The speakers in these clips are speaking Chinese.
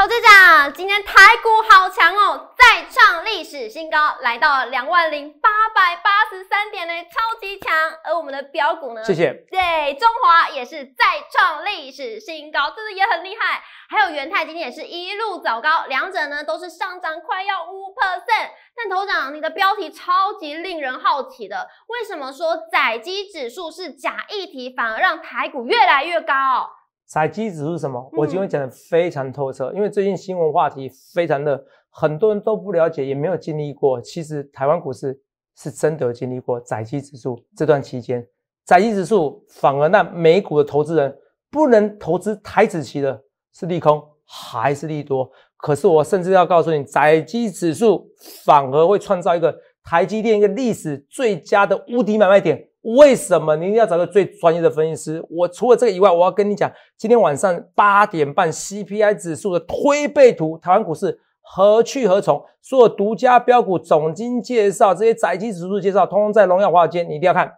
董事长，今天台股好强哦，再创历史新高，来到两万零八百八十三点呢，超级强。而我们的标股呢？谢谢。对，中华也是再创历史新高，真的也很厉害。还有元泰今天也是一路走高，两者呢都是上涨快要五 percent。但头长，你的标题超级令人好奇的，为什么说载机指数是假议题，反而让台股越来越高？窄基指数什么？我今天讲的非常透彻，因为最近新闻话题非常热，很多人都不了解，也没有经历过。其实台湾股市是真的有经历过载基指数这段期间，载基指数反而让美股的投资人不能投资台资企业，是利空还是利多？可是我甚至要告诉你，载基指数反而会创造一个台积电一个历史最佳的无敌买卖点。为什么定要找个最专业的分析师？我除了这个以外，我要跟你讲，今天晚上八点半，CPI 指数的推背图，台湾股市何去何从？所有独家标股总经介绍，这些宅基指数介绍，通通在荣耀华尔街，你一定要看。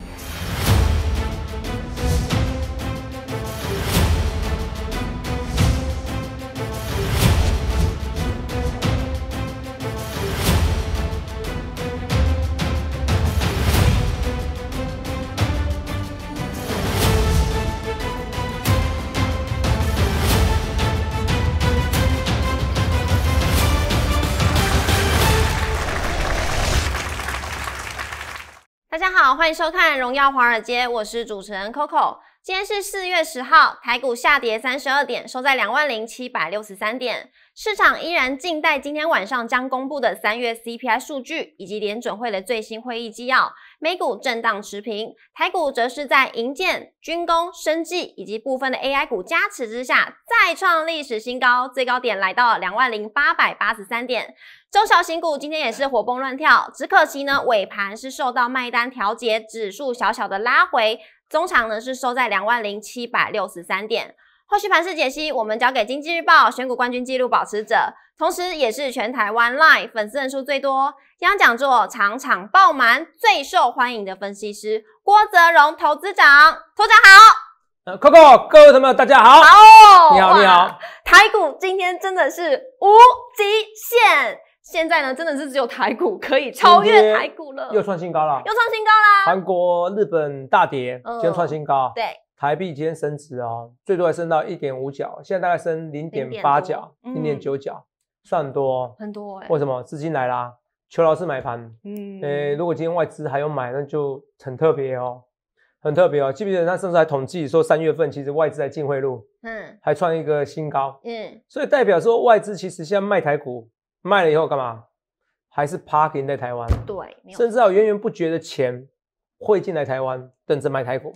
大家好，欢迎收看《荣耀华尔街》，我是主持人 Coco。今天是四月十号，台股下跌三十二点，收在两万零七百六十三点。市场依然静待今天晚上将公布的三月 CPI 数据以及联准会的最新会议纪要。美股震荡持平，台股则是在银建、军工、生技以及部分的 AI 股加持之下，再创历史新高，最高点来到两万零八百八十三点。中小型股今天也是活蹦乱跳，只可惜呢尾盘是受到卖单调节，指数小小的拉回，中场呢是收在两万零七百六十三点。后续盘市解析，我们交给《经济日报》选股冠军纪录保持者，同时也是全台湾 live 粉丝人数最多、央讲座场场爆满、最受欢迎的分析师郭泽荣投资长。投长好，Coco 各位朋友大家好，你好你好。台股今天真的是无极限，现在呢真的是只有台股可以超越台股了，又创新高了，又创新高啦。韩国、日本大跌，今天创新高。对。台币今天升值哦，最多还升到一点五角，现在大概升零点八角、零点九角，算多，很多。为什么？资金来啦，求老师买盘。嗯，哎，如果今天外资还有买，那就很特别哦，很特别哦。记不记得？他甚至还统计说，三月份其实外资在净汇入，嗯，还创一个新高，嗯。所以代表说，外资其实现在卖台股，卖了以后干嘛？还是 park i n g 在台湾，对，甚至到源源不绝的钱汇进来台湾，等着买台股。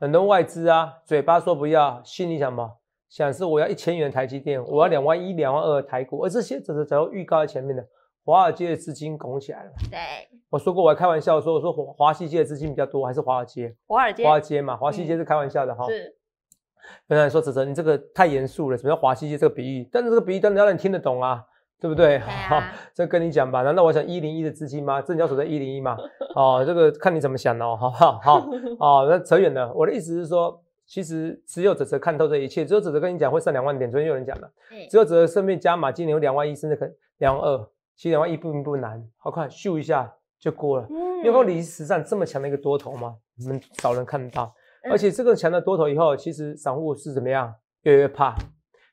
很多外资啊，嘴巴说不要，心里想什么？想是我要一千元台积电，我要两万一、两万二台股，而这些只是只要预告在前面的，华尔街的资金拱起来了。对，我说过，我还开玩笑说我说华华西街的资金比较多，还是华尔街。华尔街，华尔街嘛，华西街是开玩笑的哈。是。有人说泽泽，你这个太严肃了，什么叫华西街这个比喻？但是这个比喻，当然要让你听得懂啊。对不对？好，这跟你讲吧，难道我想一零一的资金吗？深交所在一零一吗？哦，这个看你怎么想哦，好不好？好，哦，那扯远了。我的意思是说，其实只有哲哲看透这一切，只有哲哲跟你讲会上两万点。昨天有人讲了，只有哲哲身边加码今年有两万一，甚至可两万二，其实两万一并不难。好看秀一下就过了，嗯，因为历实上这么强的一个多头吗？你们少人看得到。而且这个强的多头以后，其实散户是怎么样？越来越怕。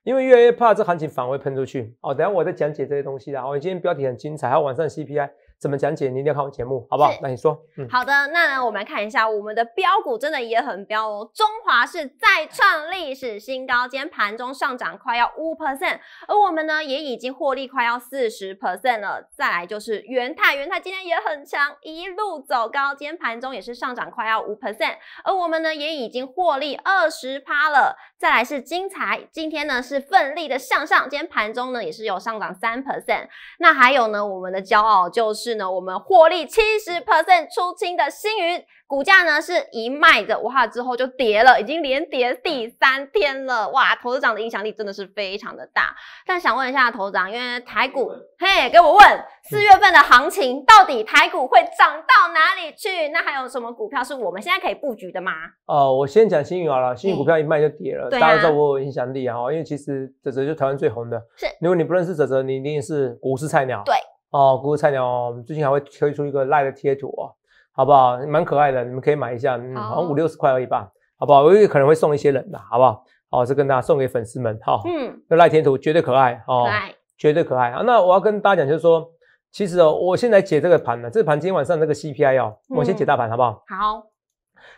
因为越来越怕这行情反会喷出去哦，等下我再讲解这些东西啦。好，今天标题很精彩，还有晚上 CPI 怎么讲解，你一定要看我节目，好不好？那你说，嗯，好的。那我们来看一下我们的标股，真的也很标哦。中华是再创历史新高，今天盘中上涨快要五 percent，而我们呢也已经获利快要四十 percent 了。再来就是元泰，元泰今天也很强，一路走高，今天盘中也是上涨快要五 percent，而我们呢也已经获利二十趴了。再来是精彩，今天呢是奋力的向上，今天盘中呢也是有上涨三 percent。那还有呢，我们的骄傲就是呢，我们获利七十 percent 出清的星云。股价呢是一卖的哇，之后就跌了，已经连跌第三天了哇！投资长的影响力真的是非常的大。但想问一下投资长，因为台股，嘿，给我问四月份的行情到底台股会涨到哪里去？那还有什么股票是我们现在可以布局的吗？哦，我先讲幸运好了，幸运股票一卖就跌了，大家知道我有影响力啊，因为其实泽泽就是台湾最红的。是，如果你不认识泽泽，你一定是股市菜鸟。对，哦，股市菜鸟，我们最近还会推出一个赖的贴图啊。好不好？蛮可爱的，你们可以买一下，嗯，好像五六十块而已吧，好不好？我有可能会送一些人的，好不好？好，是跟大家送给粉丝们，好，嗯，这赖天土绝对可爱，哦，可爱，绝对可爱啊！那我要跟大家讲，就是说，其实哦，我先来解这个盘呢，这个盘今天晚上那个 CPI 哦，我先解大盘，好不好？好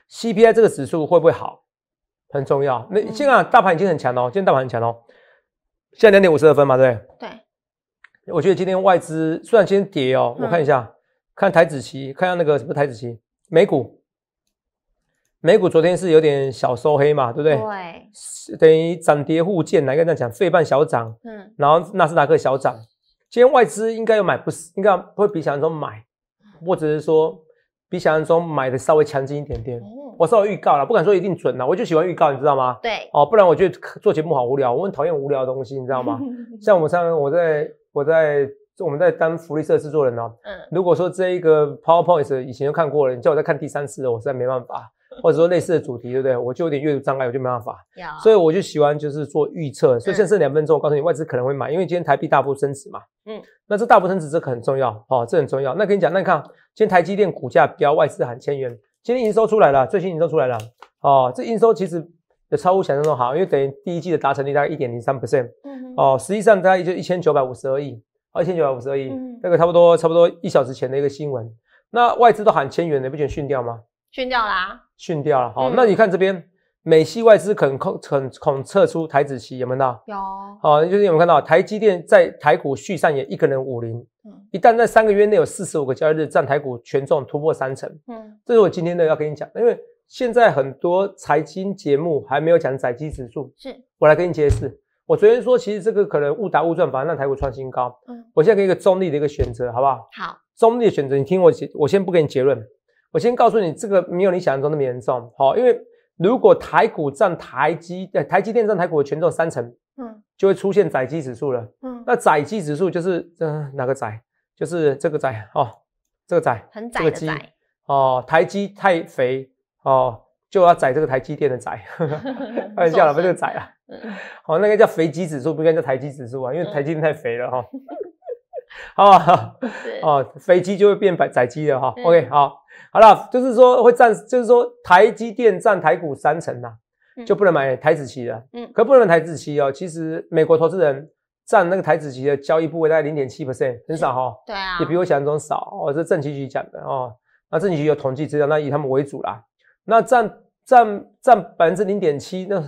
，CPI 这个指数会不会好？很重要。那现在大盘已经很强哦，今天大盘很强哦，现在两点五十二分嘛，对，对，我觉得今天外资虽然今天跌哦，我看一下。看台子棋，看下那个什么台子棋，美股，美股昨天是有点小收黑嘛，对不对？对，等于涨跌互见。哪个这样讲？费半小涨，嗯，然后纳斯达克小涨。今天外资应该有买，不是应该会比想象中买，或者是说比想象中买的稍微强劲一点点。我稍微预告了，不敢说一定准了。我就喜欢预告，你知道吗？对，哦，不然我就做节目好无聊。我很讨厌无聊的东西，你知道吗？像我上，我在我在。我们在当福利社制作人呢。嗯。如果说这一个 PowerPoint 以前就看过了，你叫我再看第三次，我实在没办法。或者说类似的主题，对不对？我就有点阅读障碍，我就没办法。所以我就喜欢就是做预测。所以现在两分钟，我告诉你，外资可能会买，因为今天台币大幅升值嘛。嗯。那这大幅升值这很重要哦，这很重要。那跟你讲，那你看，今天台积电股价飙，外资喊千元。今天营收出来了，最新营收出来了。哦，这营收其实也超乎想象中好，因为等于第一季的达成率大概一点零三 percent。嗯。哦，实际上大概就一千九百五十二亿。二千九百五十二亿，那个差不多差不多一小时前的一个新闻。那外资都喊千元你不得训掉吗？训掉啦，训掉了。好，那你看这边美系外资肯恐恐撤出台子期有没有呢？有。好，就是有没有看到台积电在台股续上也一个人五零，一旦在三个月内有四十五个交易日占台股权重突破三成，嗯，这是我今天的要跟你讲，因为现在很多财经节目还没有讲载机指数，是我来跟你解释。我昨天说，其实这个可能误打误撞，反而让台股创新高。嗯，我现在给一个中立的一个选择，好不好？好，中立的选择，你听我，我先不给你结论，我先告诉你，这个没有你想象中那么严重。好，因为如果台股占台积，呃，台积电占台股的权重三成，嗯，就会出现载基指数了。嗯，那载基指数就是，嗯，哪个载？就是这个载哦，这个载，很窄的窄。哦，台积太肥哦。就要宰这个台积电的宰，开玩笑啦，不这宰了。好，那个叫肥鸡指数，不应该叫台积指数啊，因为台积电太肥了哈。好哦，肥鸡就会变白宰鸡的哈。OK，好，好了，就是说会占，就是说台积电占台股三成啦，就不能买台子期了。嗯，可不能台子期哦。其实美国投资人占那个台子期的交易部位大概零点七 percent，很少哈。对啊，也比我想象中少。我是政企局讲的哦，那政企局有统计资料，那以他们为主啦。那占占占百分之零点七，那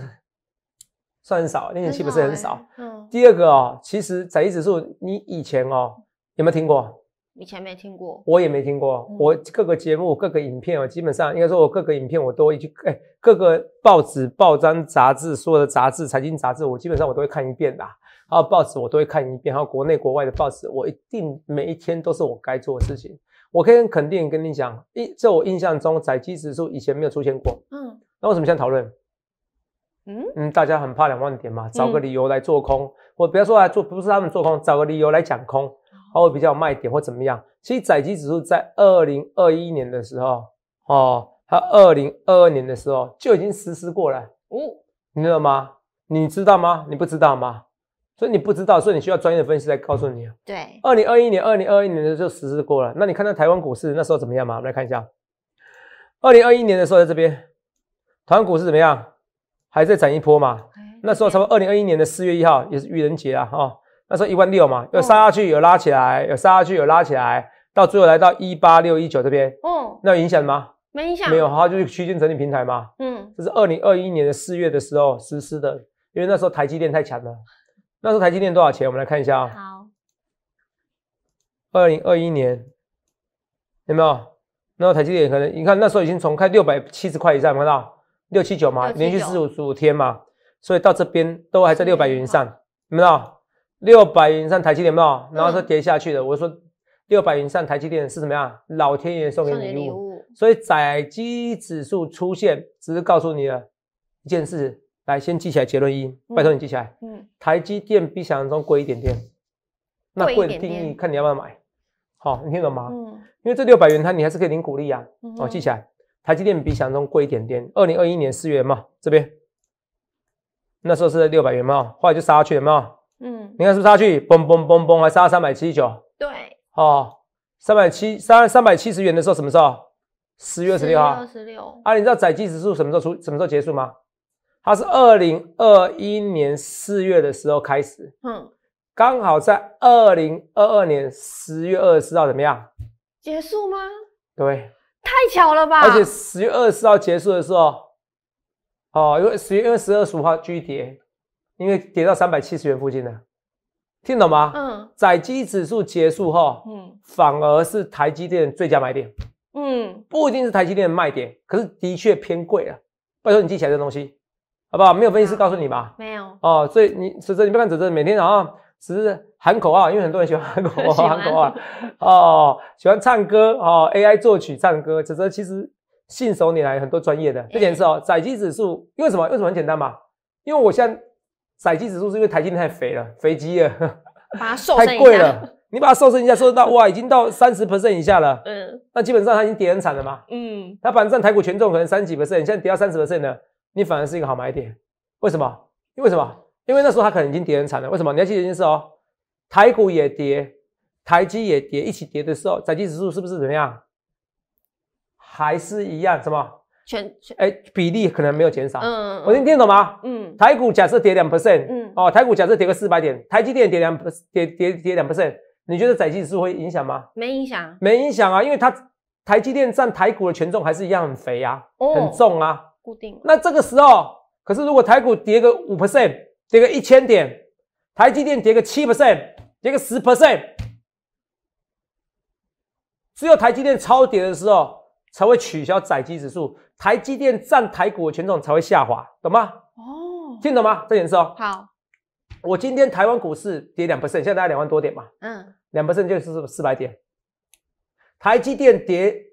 算很少，零点七不是很少。嗯。第二个哦，其实窄义指数，你以前哦有没有听过？以前没听过。我也没听过。我各个节目、各个影片哦，基本上应该说，我各个影片我都会去。哎，各个报纸、报章、杂志，所有的杂志、财经杂志，我基本上我都会看一遍的。还有报纸，我都会看一遍。还有国内国外的报纸，我一定每一天都是我该做的事情。我可以很肯定跟你讲，一在我印象中，窄基指数以前没有出现过。嗯，那为什么现在讨论？嗯嗯，大家很怕两万点嘛，找个理由来做空，我不要说来做，不是他们做空，找个理由来讲空，后比较卖点或怎么样。其实窄基指数在二零二一年的时候，哦，它二零二二年的时候就已经实施过了。哦，你知道吗？你知道吗？你不知道吗？所以你不知道，所以你需要专业的分析来告诉你。对，二零二一年、二零二一年的时候实施过了。那你看那台湾股市那时候怎么样嘛？我们来看一下，二零二一年的时候在这边，台湾股市怎么样？还在涨一波嘛？那时候差不多二零二一年的四月一号也是愚人节啊，哈，那时候一万六嘛，有杀下去，有拉起来，有杀下去，有拉起来，到最后来到一八六一九这边，哦，那有影响吗？没影响，没有，好，就是区间整理平台嘛。嗯，这是二零二一年的四月的时候实施的，因为那时候台积电太强了。那时候台积电多少钱？我们来看一下啊。好。二零二一年有没有？那时候台积电可能你看那时候已经重开六百七十块以上，有看到六七九嘛，连续四五十五天嘛，所以到这边都还在六百元以上，有没有？六百元以上台积电没有？然后它跌下去的。我说六百元以上台积电是什么样？老天爷送给你礼物。所以窄基指数出现只是告诉你了一件事。来，先记起来结论一，拜托你记起来。嗯，台积电比想象中贵一点点，那贵的定点，看你要不要买。好，你听懂吗？嗯，因为这六百元它你还是可以领股利啊。哦，记起来，台积电比想象中贵一点点。二零二一年四月嘛，这边那时候是六百元嘛，后来就杀去了嘛。嗯，你看是不是杀去？嘣嘣嘣嘣，还杀三百七十九。对。哦，三百七三三百七十元的时候什么时候？十月二十六号。二十六。啊，你知道窄基指数什么时候出？什么时候结束吗？它是二零二一年四月的时候开始，嗯，刚好在二零二二年十月二十四号怎么样结束吗？对，太巧了吧！而且十月二十四号结束的时候，哦，因为十月因为十二十五号巨跌，因为跌到三百七十元附近的，听懂吗？嗯，载基指数结束后，嗯，反而是台积电最佳买点，嗯，不一定是台积电的卖点，可是的确偏贵了。拜托你记起来这东西。好不好？没有分析师告诉你吧？没有哦，所以你泽泽，你不看泽泽每天早上只是喊口号，因为很多人喜欢喊口号，喊口号哦，喜欢唱歌哦，AI 作曲唱歌，泽泽其实信手拈来很多专业的这件事哦。载机指数因为什么？为什么很简单嘛？因为我现在载机指数是因为台积太肥了，肥机了，把它瘦 太贵了，你把它瘦身一下，瘦到哇，已经到三十 percent 以下了。嗯，那基本上它已经跌很惨了嘛。嗯，它反正台股权重可能三十几 percent，现在跌到三十 percent 了。你反而是一个好买点，为什么？因为什么？因为那时候它可能已经跌很惨了。为什么？你要记得一件事哦，台股也跌，台积也跌，一起跌的时候，宅基指数是不是怎么样？还是一样？什么？全全哎，比例可能没有减少。嗯，我先听懂吗？嗯，台股假设跌两%。嗯，哦，台股假设跌个四百点，台积电跌两，跌跌跌两%。你觉得宅基指数会影响吗？没影响。没影响啊，因为它台积电占台股的权重还是一样很肥啊，很重啊。固定。那这个时候，可是如果台股跌个五 percent，跌个一千点，台积电跌个七 percent，跌个十 percent，只有台积电超跌的时候，才会取消载基指数，台积电占台股的权重才会下滑，懂吗？哦，听懂吗？这颜色哦。好，我今天台湾股市跌两 percent，现在大概两万多点嘛。嗯，两 percent 就是四百点，台积电跌。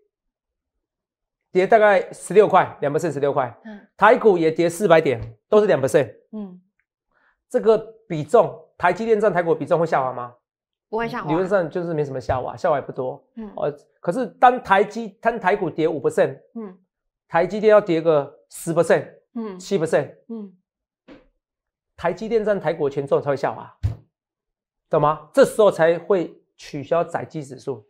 跌大概十六块，两 percent 十六块。嗯，台股也跌四百点，都是两 percent。嗯，这个比重，台积电占台股比重会下滑吗？不会下滑。理论上就是没什么下滑，下滑也不多。嗯。哦，可是当台积当台股跌五 percent，嗯，台积电要跌个十 percent，嗯，七 percent，嗯，台积电占台股权重才会下滑，懂吗？这时候才会取消窄基指数。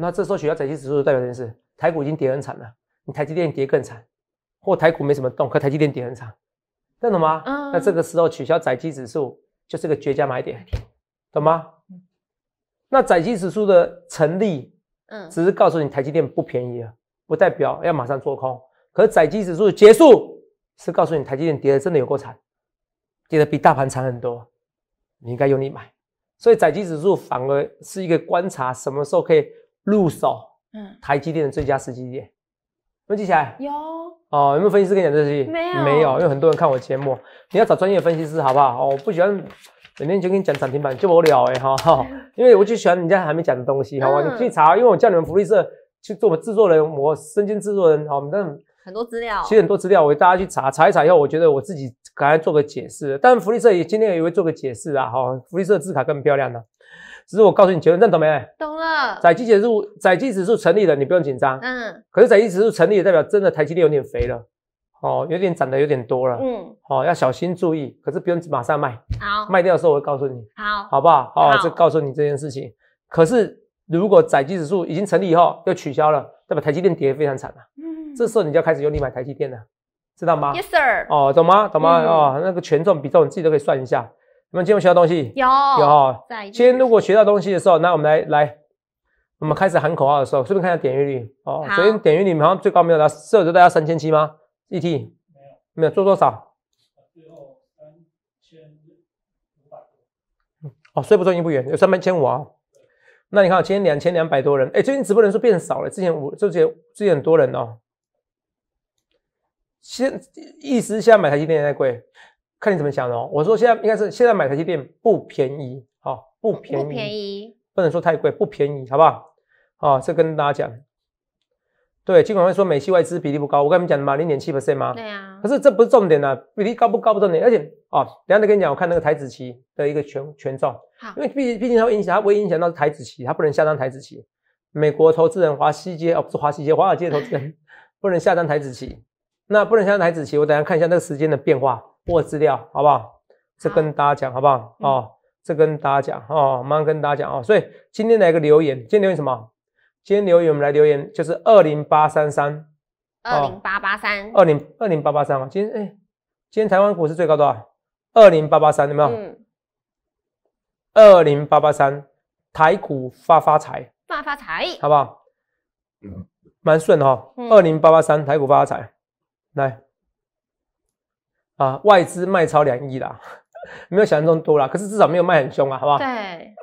那这时候取消窄基指数代表什么台股已经跌很惨了，你台积电跌更惨，或台股没什么动，可台积电跌很惨，真的吗？嗯，那这个时候取消载基指数就是个绝佳买点，懂吗？那载基指数的成立，嗯，只是告诉你台积电不便宜了，不代表要马上做空。可载基指数结束是告诉你台积电跌的真的有够惨，跌的比大盘惨很多，你应该用力买。所以载基指数反而是一个观察什么时候可以入手。台积电的最佳时机点，有记起来？有哦，有没有分析师跟你讲这些？没有，没有，因为很多人看我节目，你要找专业的分析师，好不好？哦，我不喜欢整天就跟你讲涨停板，就我了哎哈，因为我就喜欢人家还没讲的东西，好吧？你可以查，因为我叫你们福利社去做我制作人，我身兼制作人，好，我很多资料，其实很多资料，我大家去查查一查以后，我觉得我自己赶快做个解释，但福利社也今天也会做个解释啊，哈，福利社字卡更漂亮呢。只是我告诉你结论，懂没？懂了。窄基指数，窄基指数成立的，你不用紧张。嗯。可是窄基指数成立，代表真的台积电有点肥了，哦，有点涨的有点多了。嗯。哦，要小心注意，可是不用马上卖。好。卖掉的时候我会告诉你。好，好不好？哦，就告诉你这件事情。可是如果窄基指数已经成立以后又取消了，代表台积电跌非常惨了。嗯。这时候你要开始用力买台积电了，知道吗？Yes sir。哦，懂吗？懂吗？哦，那个权重比重你自己都可以算一下。没有今天学到东西有有今天如果学到东西的时候，那我们来来，我们开始喊口号的时候，顺便看一下点阅率哦。昨天点阅率好像最高没有达，是不就大家三千七吗？e T 没有没有做多少，最后三千五百。哦，虽不中因不远，有三百一千五啊。那你看，今天两千两百多人，哎，最近直播人数变少了，之前我之前之前很多人哦，现意思现在买台积电太贵。看你怎么想了哦。我说现在应该是现在买台积电不便宜啊，不便宜，不便宜，不能说太贵，不便宜，好不好？啊，这跟大家讲。对，尽管会说美系外资比例不高，我跟你们讲的嘛，零点七 percent 吗？对啊。可是这不是重点啊，比例高不高不重点，而且啊，等下再跟你讲。我看那个台子旗的一个权权重，好，因为毕竟毕竟它会影响，它会影响到台子旗，它不能下单台子旗。美国投资人华西街哦，不是华西街，华尔街投资人 不能下单台子旗。那不能下单台子旗，我等下看一下那个时间的变化。货资料好不好？这跟大家讲好不好啊？这跟大家讲哦，慢慢跟大家讲哦。所以今天来个留言，今天留言什么？今天留言我们来留言就是二零八三三，二零八八三，二零二零八八三啊。今天哎，今天台湾股市最高多少？二零八八三有没有？嗯，二零八八三，台股发发财，发发财，好不好？嗯，蛮顺哈，二零八八三，台股发发财，来。啊，外资卖超两亿啦，没有想象中多啦，可是至少没有卖很凶啊，好不好？对，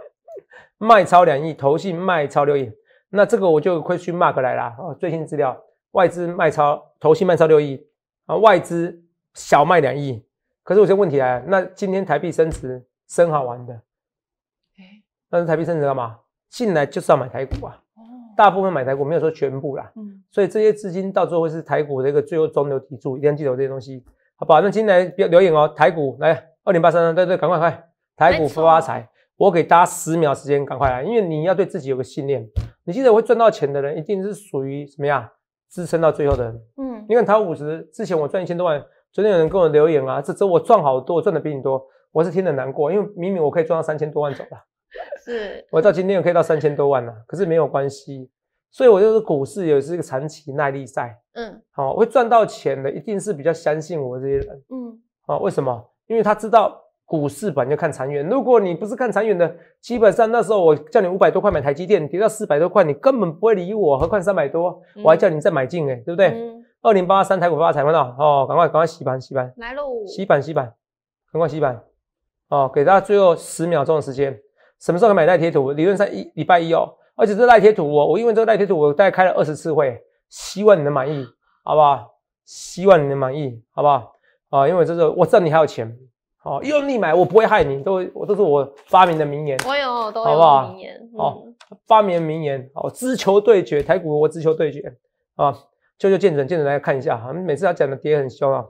卖超两亿，投信卖超六亿，那这个我就会去 mark 来啦。哦，最新资料，外资卖超，投信卖超六亿啊，外资小卖两亿，可是有些问题啊。那今天台币升值，升好玩的，但是台币升值干嘛？进来就是要买台股啊，大部分买台股，没有说全部啦，嗯，所以这些资金到最后是台股的一个最后中流砥柱，一定要记住这些东西。好，那今天来表要留言哦。台股来二零八三三，对对，赶快快，台股发发财！我给大家十秒时间，赶快来，因为你要对自己有个信念。你记得会赚到钱的人，一定是属于什么呀？支撑到最后的人。嗯，你看台五十之前，我赚一千多万，昨天有人跟我留言啊，这周我赚好多，赚的比你多，我是听得难过，因为明明我可以赚到三千多万走了，是我到今天可以到三千多万了，可是没有关系，所以我就是股市也是一个长期耐力赛。嗯，好，会赚到钱的一定是比较相信我这些人。嗯，啊，为什么？因为他知道股市本就看长远，如果你不是看长远的，基本上那时候我叫你五百多块买台积电，跌到四百多块，你根本不会理我，何况三百多，我还叫你再买进哎，对不对？二零八三台股发财到哦，赶快赶快洗盘洗盘来喽，洗板洗板，赶快洗板，哦，给大家最后十秒钟的时间，什么时候买赖贴土？理论上一礼拜一哦，而且这赖贴土，我我因为这个赖贴土，我大概开了二十次会。希望你能满意，好不好？希望你能满意，好不好？啊，因为这是我知道你还有钱，哦，用你买，我不会害你，都我都是我发明的名言，我有，都好不好？名言，好，发明名言，哦，只求对决，台股我只求对决，啊，就就见证，见证来看一下哈，每次他讲的跌很凶啊，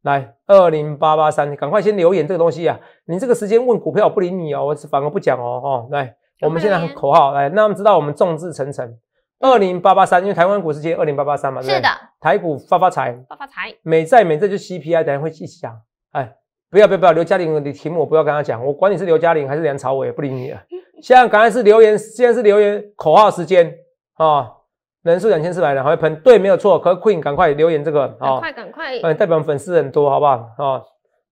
来二零八八三，赶快先留言这个东西啊，你这个时间问股票我不理你哦，我反而不讲哦，哦，来，我们现在口号，来那他们知道我们众志成城。二零八八三，因为台湾股市接二零八八三嘛，是的，台股发发财，发发财。美债，美债就 CPI，等下会一起讲。哎，不要不要不要，刘嘉玲的题目我不要跟他讲，我管你是刘嘉玲还是梁朝伟，不理你了。现在赶快是留言，现在是留言口号时间啊，人数两千四百，还会喷，对，没有错，可以 e n 赶快留言这个啊，快赶快，代表粉丝很多，好不好啊？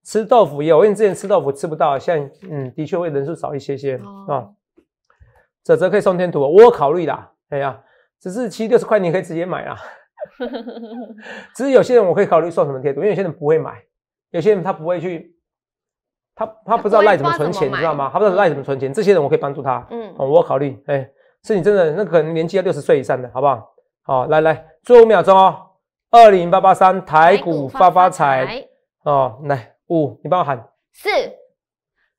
吃豆腐也有，因为之前吃豆腐吃不到，现在嗯，的确会人数少一些些啊。泽泽可以送天图，我考虑啦，哎呀。只是七六十块，你可以直接买啊。只是有些人，我可以考虑送什么贴图，因为有些人不会买，有些人他不会去，他他不知道赖怎么存钱，知道吗？他不知道赖怎么存钱，这些人我可以帮助他。嗯，我考虑，哎，是你真的，那可能年纪要六十岁以上的好不好？好，来来，后五秒钟哦。二零八八三台股发发财。哦，来五，你帮我喊。四、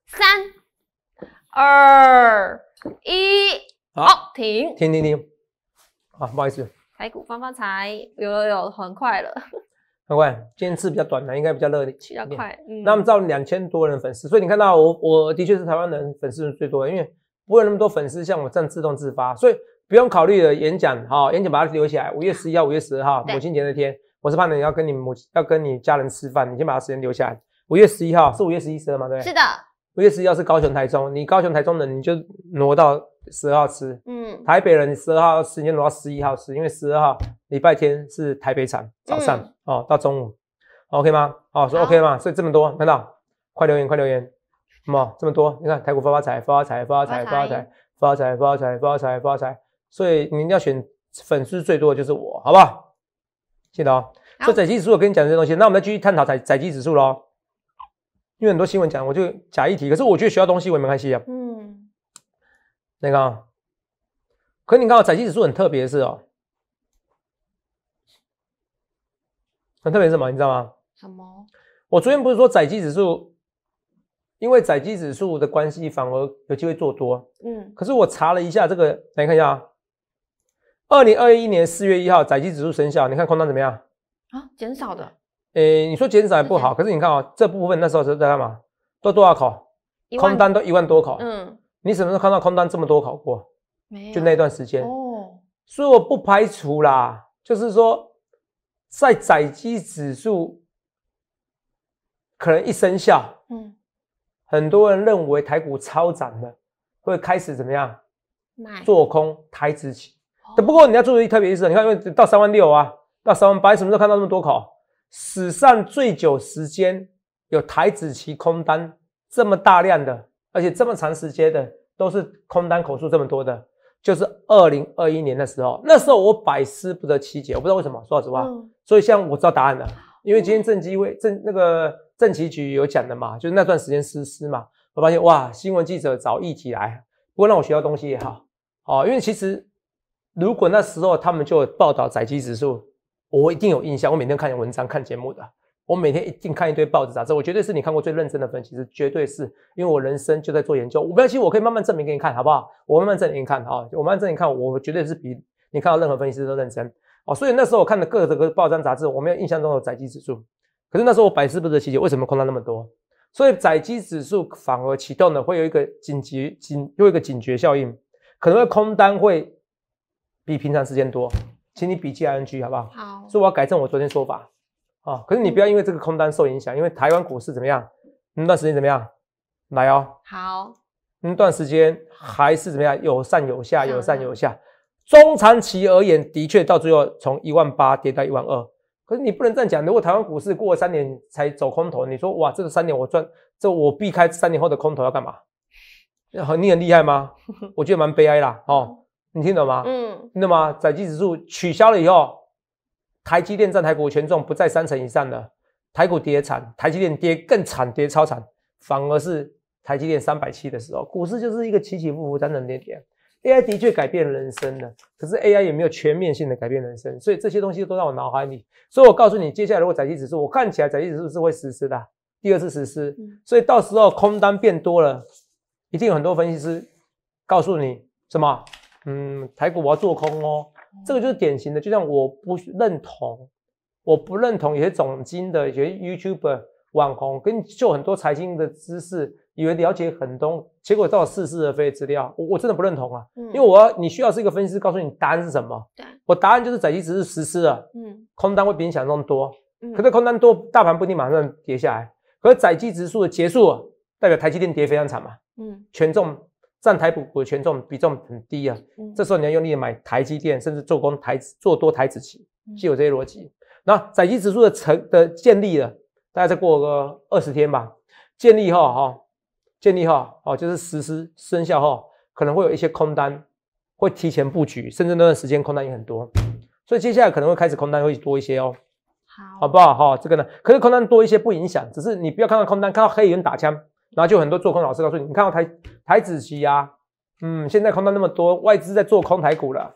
三、二、一。好，停。停停停。啊，不好意思，台股发发财，有有有，很快了。很快，今天次比较短的，应该比较热，比较快。嗯，那我们照两千多人粉丝，所以你看到我，我的确是台湾人粉丝最多，因为我有那么多粉丝，像我这样自动自发，所以不用考虑了演讲。好，演讲把它留起来。五月十一号、五月十二号，母亲节那天，我是怕你要跟你母，要跟你家人吃饭，你先把它时间留下来。五月十一号是五月十一、十二嘛，对对？是的。五月十一号是高雄、台中，你高雄、台中的你就挪到。十二号吃，嗯，台北人十二号吃，你挪到十一号吃，因为十二号礼拜天是台北场早上哦，到中午，OK 吗？好，说 OK 吗？所以这么多，看到？快留言，快留言，什么这么多？你看台股发发财，发财，发财，发财，发财，发财，发财，发财，所以你要选粉丝最多的就是我，好不好？记得哦。所以窄基指数我跟你讲这些东西，那我们再继续探讨窄窄基指数喽。因为很多新闻讲，我就假意提，可是我觉得学到东西，我也没关系啊。那个，可你看到窄基指数很特别，是哦，很特别什么，你知道吗？什么？我昨天不是说窄基指数，因为窄基指数的关系，反而有机会做多。嗯。可是我查了一下这个，来看一下啊，二零二一年四月一号窄基指数生效，你看空单怎么样？啊，减少的。诶，你说减少也不好，可是你看啊，这部分那时候是在干嘛？都多少口？空单都一万多口。嗯。你什么时候看到空单这么多？考过？没就那段时间哦。所以我不排除啦，就是说，在窄基指数可能一生效，嗯，很多人认为台股超涨的，会开始怎么样？做空台子期。不过你要注意特别意思，你看因为到三万六啊，到三万八，什么时候看到那么多？考史上最久时间有台子期空单这么大量的。而且这么长时间的都是空单口述这么多的，就是二零二一年的时候，那时候我百思不得其解，我不知道为什么。说实话，所以像我知道答案了，因为今天政监会、政那个政企局有讲的嘛，就是那段时间实施嘛，我发现哇，新闻记者早一题来，不过让我学到东西也好，哦，因为其实如果那时候他们就报道窄基指数，我一定有印象，我每天看文章、看节目的。我每天一定看一堆报纸杂志，我绝对是你看过最认真的分析，师，绝对是因为我人生就在做研究。我不要信，我可以慢慢证明给你看，好不好？我慢慢证明给你看啊，我慢慢证明你看，我绝对是比你看到任何分析师都认真哦。所以那时候我看的各个各报章杂志，我没有印象中有载机指数，可是那时候我百思不得其解，为什么空单那么多？所以载机指数反而启动了，会有一个紧急警，又一个警觉效应，可能会空单会比平常时间多，请你笔记 ing 好不好？好，所以我要改正我昨天说法。啊！可是你不要因为这个空单受影响，因为台湾股市怎么样？那段时间怎么样？来哦，好，那段时间还是怎么样？有上有下，有上有下。中长期而言，的确到最后从一万八跌到一万二。可是你不能这样讲。如果台湾股市过了三年才走空头，你说哇，这三年我赚，这我避开三年后的空头要干嘛？你很厉害吗？我觉得蛮悲哀啦。哦，你听懂吗？嗯，听懂吗？窄基指数取消了以后。台积电占台股权重不在三成以上的，台股跌惨，台积电跌更惨，跌超惨，反而是台积电三百七的时候，股市就是一个起起伏伏，涨涨跌跌。AI 的确改变人生了，可是 AI 也没有全面性的改变人生，所以这些东西都在我脑海里。所以我告诉你，接下来如果涨基指数，我看起来涨基指数是会实施的，第二次实施，所以到时候空单变多了，一定很多分析师告诉你什么？嗯，台股我要做空哦。这个就是典型的，就像我不认同，我不认同有些总经的，有些 YouTube 网红跟秀很多财经的知识，以为了解很多，结果到似是而非的资料，我我真的不认同啊。嗯，因为我要你需要是一个分析师，告诉你答案是什么。对，我答案就是窄基指是实施了，嗯，空单会比你想那么多，可是空单多，大盘不一定马上跌下来。可是窄基指数的结束，代表台积电跌非常惨嘛？嗯，权重。占台股股的权重比重很低啊，这时候你要用力买台积电，甚至做空台做多台子期，就有这些逻辑。那窄基指数的成的建立了，大概再过个二十天吧。建立哈哈，建立后哦，就是实施生效后，可能会有一些空单，会提前布局，甚至那段时间空单也很多，所以接下来可能会开始空单会多一些哦。好，好不好哈？这个呢，可是空单多一些不影响，只是你不要看到空单，看到黑人打枪。然后就很多做空老师告诉你，你看到台台子旗啊，嗯，现在空到那么多，外资在做空台股了，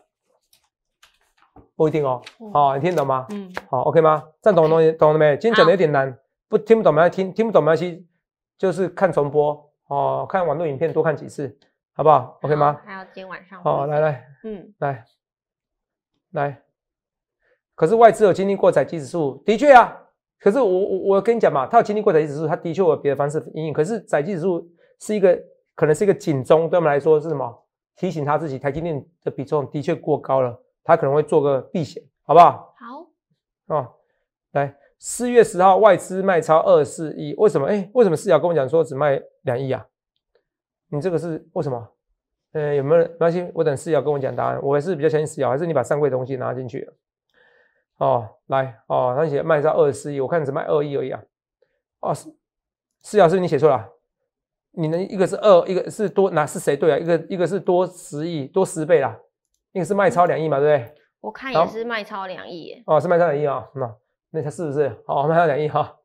不一定哦。好，你听懂吗？嗯。好，OK 吗？样懂东西，懂了没？今天讲的有点难，不听不懂没关系，听不懂没关系，就是看重播哦，看网络影片多看几次，好不好？OK 吗？还有今天晚上。好，来来，嗯，来来，可是外资有经历过载基指数，的确啊。可是我我我跟你讲嘛，他有经历过窄基指数，他的确有别的方式阴影。可是载基指数是一个可能是一个警钟，对我们来说是什么？提醒他自己，台积电的比重的确过高了，他可能会做个避险，好不好？好。哦，来，四月十号外资卖超二四亿，为什么？哎，为什么四遥跟我讲说只卖两亿啊？你这个是为什么？呃，有没有？没关系，我等四遥跟我讲答案。我还是比较相信四遥，还是你把上柜的东西拿进去？哦，来哦，那写卖超二十四亿，我看只卖二亿而已啊，哦，是是啊，是你写错了，你能一个是二，一个是多，哪是谁对啊？一个一个是多十亿，多十倍啦，那个是卖超两亿嘛，对不对？我看也是卖超两亿，哦，是卖超两亿啊，那那他是不是？哦，卖超两亿哈，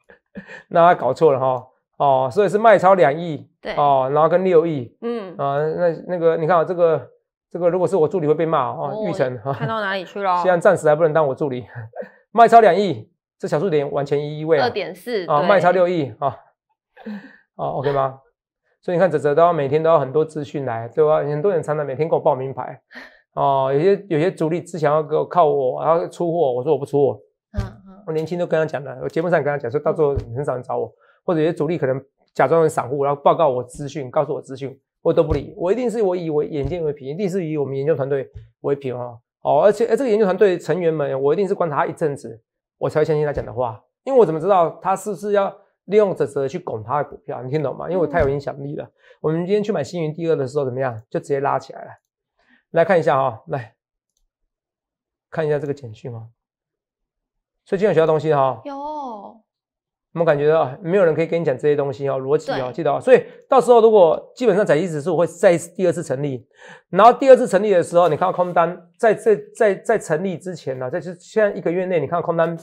那他搞错了哈，哦，所以是卖超两亿，对，哦，然后跟六亿，嗯，啊，那那个你看啊，这个。这个如果是我助理会被骂哦，玉成看到哪里去了？现在暂时还不能当我助理，卖超两亿，这小数点完全一位二点四啊，卖超六亿啊，哦，OK 吗？所以你看泽泽都要每天都要很多资讯来，对吧？很多人常常每天给我报名牌哦，有些有些主力只想要给我靠我，然后出货，我说我不出货。嗯嗯，我年轻都跟他讲的，我节目上跟他讲，说到时候很少人找我，或者有些主力可能假装成散户，然后报告我资讯，告诉我资讯。我都不理，我一定是我以我眼见为凭，一定是以我们研究团队为凭哦。哦，而且哎，这个研究团队成员们，我一定是观察一阵子，我才相信他讲的话，因为我怎么知道他是不是要利用这责去拱他的股票？你听懂吗？因为我太有影响力了。我们今天去买星云第二的时候怎么样？就直接拉起来了。来看一下哈，来看一下这个简讯哦。所以今天学到东西哈。有。我们感觉到没有人可以跟你讲这些东西哦，逻辑哦，记得哦。所以到时候如果基本上窄基指数会再次第二次成立，然后第二次成立的时候，你看到空单在在在在成立之前呢，在这现在一个月内，你看到空单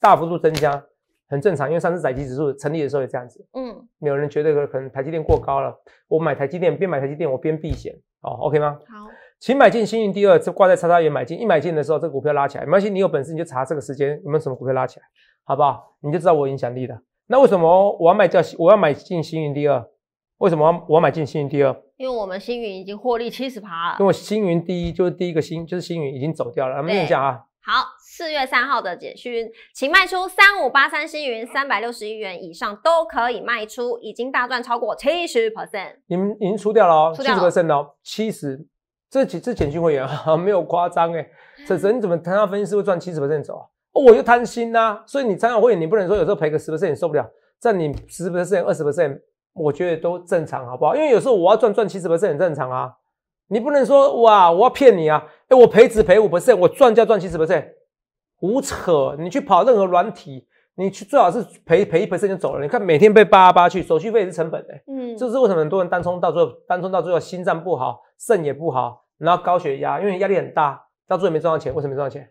大幅度增加，很正常，因为上次窄基指数成立的时候也这样子。嗯，没有人觉得可能台积电过高了，我买台积电，边买台积电我边避险，哦，OK 吗？好，请买进新运第二，这挂在叉叉元买进，一买进的时候这个股票拉起来。没关系，你有本事你就查这个时间有没有什么股票拉起来。好不好？你就知道我影响力的。那为什么我要买叫我要买进星云第二？为什么我要买进星云第二？因为我们星云已经获利七十趴了。因为星云第一就是第一个星，就是星云已经走掉了。我们念一下啊。好，四月三号的简讯，请卖出三五八三星云三百六十一元以上都可以卖出，已经大赚超过七十 percent。已经已经出掉了哦，七十 percent 哦，七十。这几这简讯会员啊，没有夸张哎。这人怎么谈到分析师会赚七十 percent 走？我又贪心呐，所以你参加会，你不能说有时候赔个十 percent 你受不了，在你十 percent 二十 percent 我觉得都正常，好不好？因为有时候我要赚赚七十 percent 很正常啊，你不能说哇我要骗你啊，诶我赔只赔五 percent 我赚就要赚七十 percent，胡扯！你去跑任何软体，你去最好是赔赔一 percent 就走了。你看每天被扒扒去，手续费是成本哎，嗯，这是为什么很多人单冲到最后单冲到最后心脏不好，肾也不好，然后高血压，因为压力很大，到最后没赚到钱，为什么没赚到钱？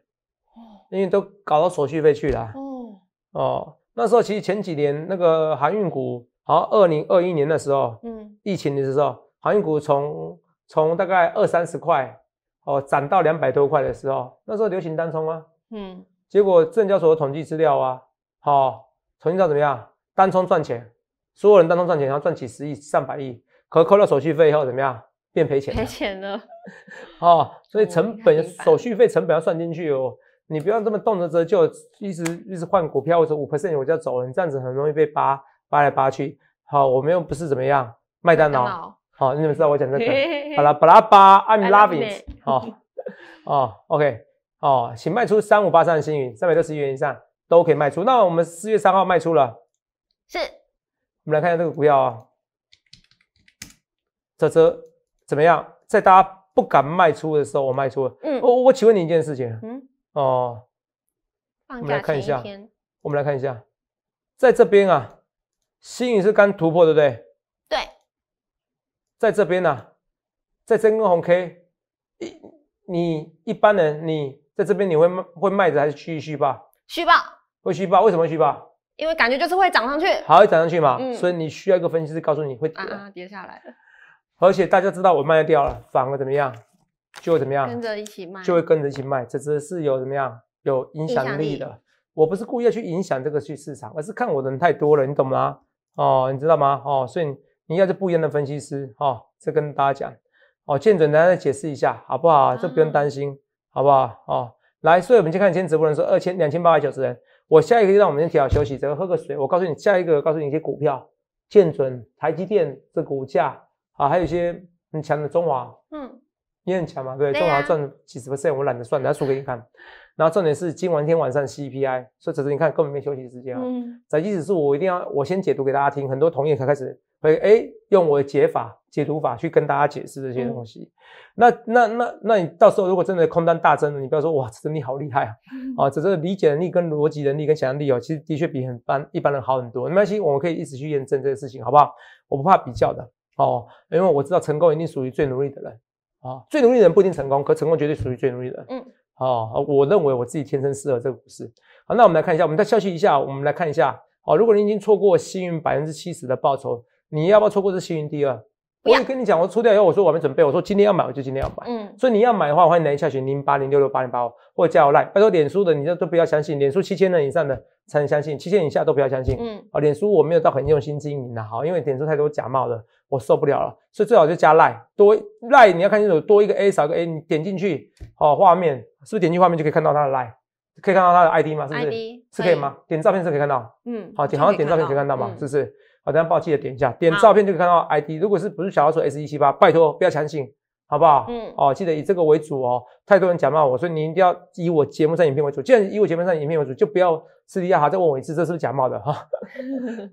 因为都搞到手续费去了。哦哦，那时候其实前几年那个航运股，好，二零二一年的时候，嗯，疫情的时候，航运股从从大概二三十块，哦，涨到两百多块的时候，那时候流行单冲啊，嗯，结果证交所统计资料啊，好，统计到怎么样，单冲赚钱，所有人单冲赚钱，然后赚几十亿、上百亿，可扣掉手续费以后怎么样，变赔钱？赔钱了，哦，所以成本手续费成本要算进去哦。你不要这么动辄折旧，一直一直换股票，或者五 percent 我就要走了，你这样子很容易被扒扒来扒去。好，我们又不是怎么样麦当劳。好，你怎么知道我讲这个？好了，巴拉巴，I'm loving。好，哦，OK，哦，请卖出三五八三的星云，三百六十一元以上都可以卖出。那我们四月三号卖出了，是。我们来看一下这个股票啊，折折怎么样？在大家不敢卖出的时候，我卖出了。嗯，我我请问你一件事情。嗯。哦，我们来看一下。我们来看一下，在这边啊，新宇是刚突破，对不对？对。在这边呢，在真空红 K，一你一般人，你在这边你会会卖的还是续续报？虚报。会虚报？为什么虚报？因为感觉就是会涨上去。好，涨上去嘛，所以你需要一个分析师告诉你会啊跌下来了。而且大家知道我卖掉了，反而怎么样？就会怎么样？跟着一起卖，就会跟着一起卖。这只是有怎么样，有影响力的。我不是故意要去影响这个去市场，而是看我的人太多了，你懂吗？哦，你知道吗？哦，所以你要是不一样的分析师哦，再跟大家讲哦。健准，咱再解释一下，好不好？这不用担心，好不好？哦，来，所以我们去看今天直播人数，二千两千八百九十人。我下一个就让我们先提早休息，只要喝个水。我告诉你下一个，告诉你一些股票，健准、台积电这股价啊，还有一些很强的中华，嗯。你很强嘛？对，中华赚几十个 percent，我懒得算，拿输给你看。然后重点是今晚天晚上 CPI，所以只是你看根本没休息时间啊。嗯，在意思是我一定要我先解读给大家听，很多同业才开始会哎用我的解法、解读法去跟大家解释这些东西。那那那那你到时候如果真的空单大增，了，你不要说哇，真的好厉害啊！啊，只是理解能力跟逻辑能力跟想象力哦，其实的确比很般一般人好很多。没关系，我们可以一直去验证这个事情，好不好？我不怕比较的哦，因为我知道成功一定属于最努力的人。啊，最努力的人不一定成功，可成功绝对属于最努力的人。嗯，好，我认为我自己天生适合这个股市。好，那我们来看一下，我们再休息一下，我们来看一下。哦，如果你已经错过幸运百分之七十的报酬，你要不要错过这幸运第二？我也跟你讲，我出掉以后，我说我没准备，我说今天要买我就今天要买。嗯，所以你要买的话，欢迎来下群零八零六六八零八五或加我赖。拜托脸书的，你这都不要相信，脸书七千人以上的才能相信，七千以下都不要相信。嗯，哦，脸书我没有到很用心经营的哈，因为脸书太多假冒的。我受不了了，所以最好就加赖多赖，你要看清楚多一个 A 少一个 A，你点进去，好画面是不是点进画面就可以看到他的赖，可以看到他的 ID 吗？是不是是可以吗？点照片是可以看到，嗯，好点好像点照片可以看到吗？是不是？好，大家我记得点一下，点照片就可以看到 ID。如果是不是小老说 S 一七八，拜托不要相信。好不好？嗯哦，记得以这个为主哦。太多人假冒我，所以你一定要以我节目上影片为主。既然以我节目上影片为主，就不要私底下还再问我一次，这是不是假冒的哈？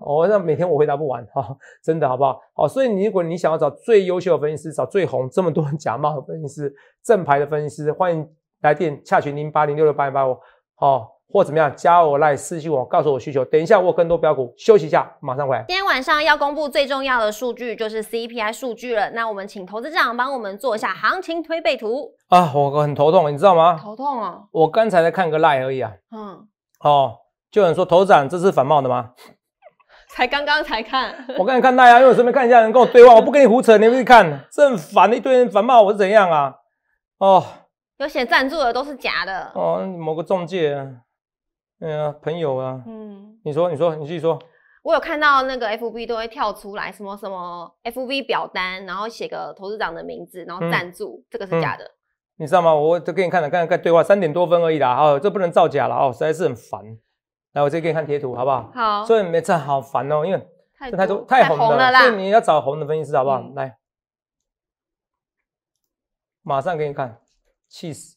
我 那每天我回答不完哈，真的好不好？好，所以如果你想要找最优秀的分析师，找最红，这么多人假冒的分析师，正牌的分析师，欢迎来电洽询零八零六六八八五，好。或怎么样？加我来私信我，告诉我需求。等一下，我更多标股，休息一下，马上回来。今天晚上要公布最重要的数据，就是 C P I 数据了。那我们请投资长帮我们做一下行情推背图啊！我很头痛，你知道吗？头痛哦！我刚才在看个 lie 而已啊。嗯。哦，有人说资长这是反冒的吗？才刚刚才看。我刚才看 lie 啊，因为我顺便看一下人跟我对话，我不跟你胡扯，你不看，正反的一堆人反骂我是怎样啊？哦，有写赞助的都是假的。哦，某个中介。对呀，朋友啊，嗯，你说，你说，你自己说。我有看到那个 F B 都会跳出来，什么什么 F B 表单，然后写个投资长的名字，然后赞助，这个是假的。你知道吗？我再给你看了，看，看在对话，三点多分而已啦，哦，这不能造假了哦，实在是很烦。来，我直接给你看贴图，好不好？好。所以每次好烦哦，因为太太多太红了，所以你要找红的分析师，好不好？来，马上给你看，气死！